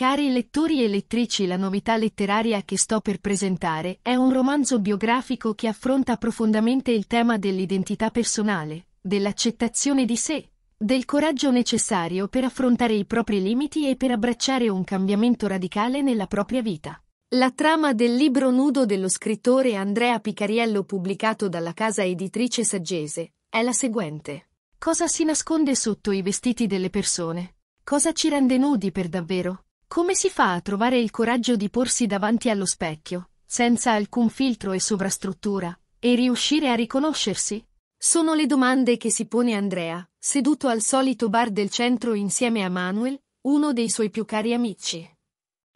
Cari lettori e lettrici la novità letteraria che sto per presentare è un romanzo biografico che affronta profondamente il tema dell'identità personale, dell'accettazione di sé, del coraggio necessario per affrontare i propri limiti e per abbracciare un cambiamento radicale nella propria vita. La trama del libro nudo dello scrittore Andrea Picariello pubblicato dalla casa editrice saggese è la seguente. Cosa si nasconde sotto i vestiti delle persone? Cosa ci rende nudi per davvero? Come si fa a trovare il coraggio di porsi davanti allo specchio, senza alcun filtro e sovrastruttura, e riuscire a riconoscersi? Sono le domande che si pone Andrea, seduto al solito bar del centro insieme a Manuel, uno dei suoi più cari amici.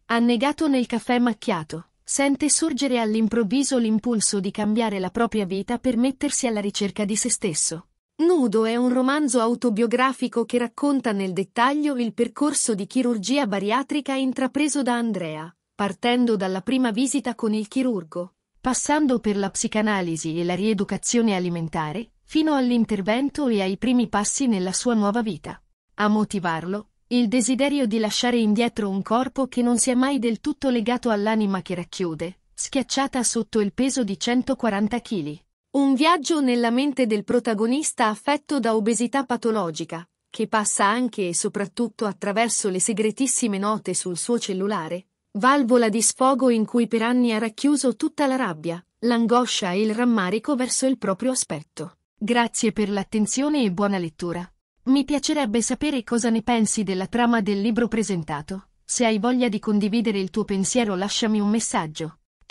Annegato nel caffè macchiato, sente sorgere all'improvviso l'impulso di cambiare la propria vita per mettersi alla ricerca di se stesso. Nudo è un romanzo autobiografico che racconta nel dettaglio il percorso di chirurgia bariatrica intrapreso da Andrea, partendo dalla prima visita con il chirurgo, passando per la psicanalisi e la rieducazione alimentare, fino all'intervento e ai primi passi nella sua nuova vita. A motivarlo, il desiderio di lasciare indietro un corpo che non sia mai del tutto legato all'anima che racchiude, schiacciata sotto il peso di 140 kg. Un viaggio nella mente del protagonista affetto da obesità patologica, che passa anche e soprattutto attraverso le segretissime note sul suo cellulare, valvola di sfogo in cui per anni ha racchiuso tutta la rabbia, l'angoscia e il rammarico verso il proprio aspetto. Grazie per l'attenzione e buona lettura. Mi piacerebbe sapere cosa ne pensi della trama del libro presentato. Se hai voglia di condividere il tuo pensiero lasciami un messaggio.